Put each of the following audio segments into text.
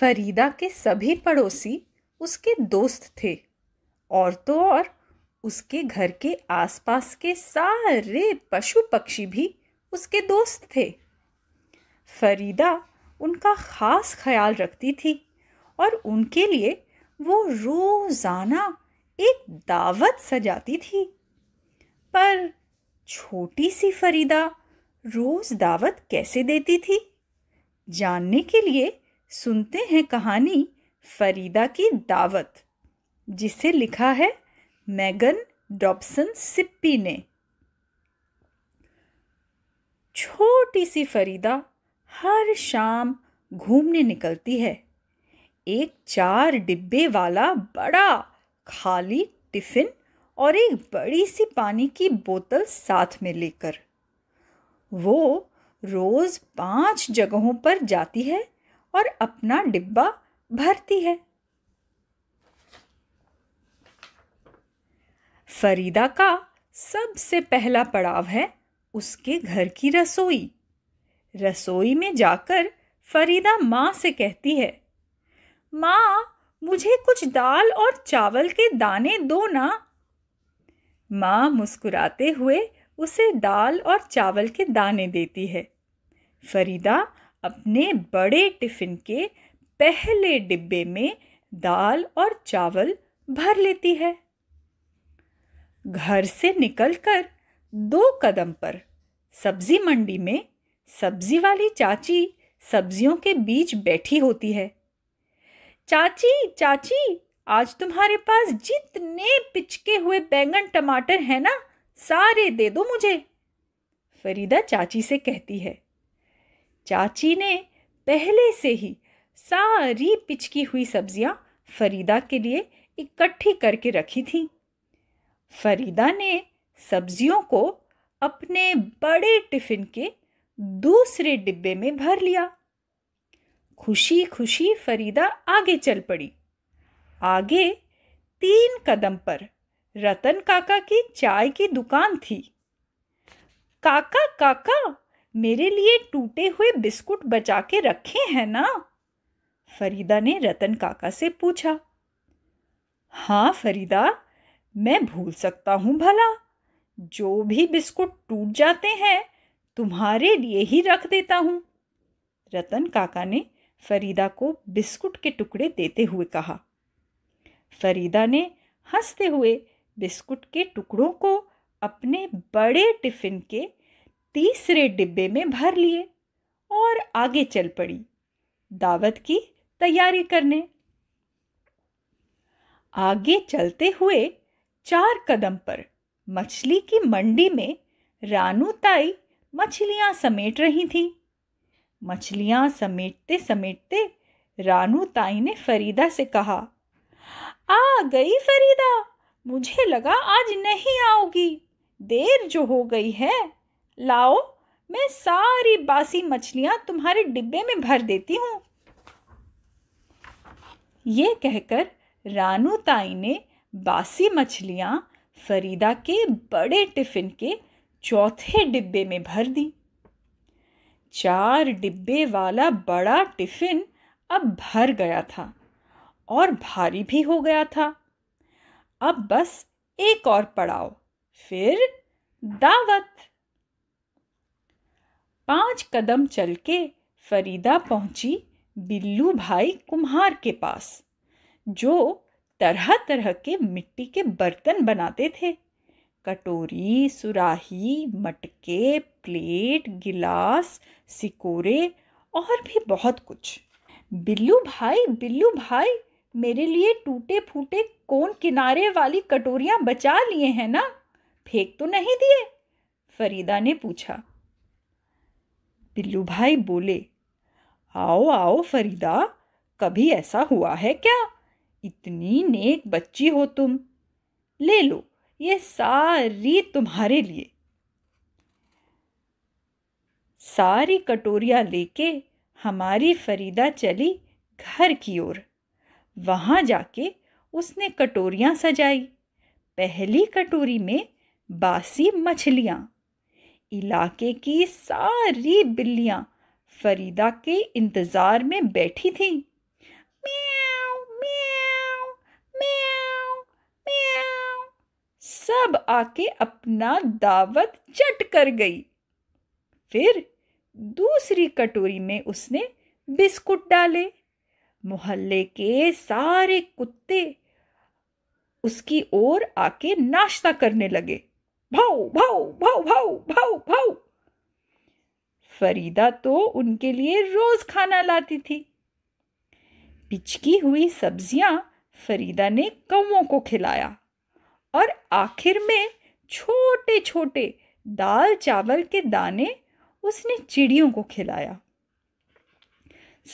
फरीदा के सभी पड़ोसी उसके दोस्त थे और तो और उसके घर के आसपास के सारे पशु पक्षी भी उसके दोस्त थे फरीदा उनका ख़ास ख्याल रखती थी और उनके लिए वो रोज़ाना एक दावत सजाती थी पर छोटी सी फरीदा रोज़ दावत कैसे देती थी जानने के लिए सुनते हैं कहानी फरीदा की दावत जिसे लिखा है मैगन डॉबसन सिप्पी ने छोटी सी फरीदा हर शाम घूमने निकलती है एक चार डिब्बे वाला बड़ा खाली टिफिन और एक बड़ी सी पानी की बोतल साथ में लेकर वो रोज़ पांच जगहों पर जाती है और अपना डिब्बा भरती है फरीदा का सबसे पहला पड़ाव है उसके घर की रसोई रसोई में जाकर फरीदा माँ से कहती है माँ मुझे कुछ दाल और चावल के दाने दो ना माँ मुस्कुराते हुए उसे दाल और चावल के दाने देती है फरीदा अपने बड़े टिफ़िन के पहले डिब्बे में दाल और चावल भर लेती है घर से निकलकर दो कदम पर सब्जी मंडी में सब्जी वाली चाची सब्जियों के बीच बैठी होती है चाची चाची आज तुम्हारे पास जितने पिचके हुए बैंगन टमाटर हैं ना सारे दे दो मुझे फरीदा चाची से कहती है चाची ने पहले से ही सारी पिचकी हुई सब्जियां फरीदा के लिए इकट्ठी करके रखी थी फरीदा ने सब्जियों को अपने बड़े टिफिन के दूसरे डिब्बे में भर लिया खुशी खुशी फरीदा आगे चल पड़ी आगे तीन कदम पर रतन काका की चाय की दुकान थी काका काका मेरे लिए टूटे हुए बिस्कुट बचा के रखे हैं ना फरीदा ने रतन काका से पूछा हाँ फरीदा मैं भूल सकता हूँ भला जो भी बिस्कुट टूट जाते हैं तुम्हारे लिए ही रख देता हूँ रतन काका ने फरीदा को बिस्कुट के टुकड़े देते हुए कहा फरीदा ने हंसते हुए बिस्कुट के टुकड़ों को अपने बड़े टिफिन के तीसरे डिब्बे में भर लिए और आगे चल पड़ी दावत की तैयारी करने आगे चलते हुए चार कदम पर मछली की मंडी में रानू ताई मछलियां समेट रही थी मछलियां समेटते समेटते रानू ताई ने फरीदा से कहा आ गई फरीदा मुझे लगा आज नहीं आओगी देर जो हो गई है लाओ मैं सारी बासी मछलियां तुम्हारे डिब्बे में भर देती हूं ये कहकर रानू ताई ने बासी मछलियां फरीदा के बड़े टिफिन के चौथे डिब्बे में भर दी चार डिब्बे वाला बड़ा टिफिन अब भर गया था और भारी भी हो गया था अब बस एक और पड़ाव फिर दावत पांच कदम चल के फरीदा पहुंची बिल्लू भाई कुम्हार के पास जो तरह तरह के मिट्टी के बर्तन बनाते थे कटोरी सुराही मटके प्लेट गिलास सिकोरे और भी बहुत कुछ बिल्लू भाई बिल्लू भाई मेरे लिए टूटे फूटे कोन किनारे वाली कटोरियाँ बचा लिए हैं ना फेंक तो नहीं दिए फरीदा ने पूछा बिल्लू भाई बोले आओ आओ फरीदा कभी ऐसा हुआ है क्या इतनी नेक बच्ची हो तुम ले लो ये सारी तुम्हारे लिए सारी कटोरिया लेके हमारी फरीदा चली घर की ओर वहां जाके उसने कटोरियां सजाई पहली कटोरी में बासी मछलियां इलाके की सारी बिल्लियां फरीदा के इंतज़ार में बैठी थीं म्याऊ म्याऊ म्याऊ म्याऊ सब आके अपना दावत चट कर गई फिर दूसरी कटोरी में उसने बिस्कुट डाले मोहल्ले के सारे कुत्ते उसकी ओर आके नाश्ता करने लगे भाओ भाओ भाओ भाओ भाओ भाओ फरीदा तो उनके लिए रोज खाना लाती थी पिचकी हुई सब्जियां फरीदा ने कौ को खिलाया और आखिर में छोटे छोटे दाल चावल के दाने उसने चिड़ियों को खिलाया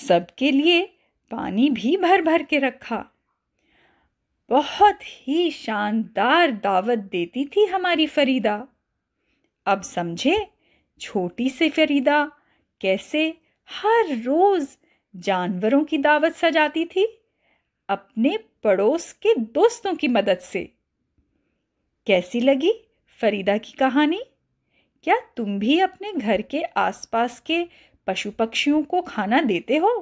सबके लिए पानी भी भर भर के रखा बहुत ही शानदार दावत देती थी हमारी फरीदा अब समझे छोटी सी फरीदा कैसे हर रोज़ जानवरों की दावत सजाती थी अपने पड़ोस के दोस्तों की मदद से कैसी लगी फरीदा की कहानी क्या तुम भी अपने घर के आसपास के पशु पक्षियों को खाना देते हो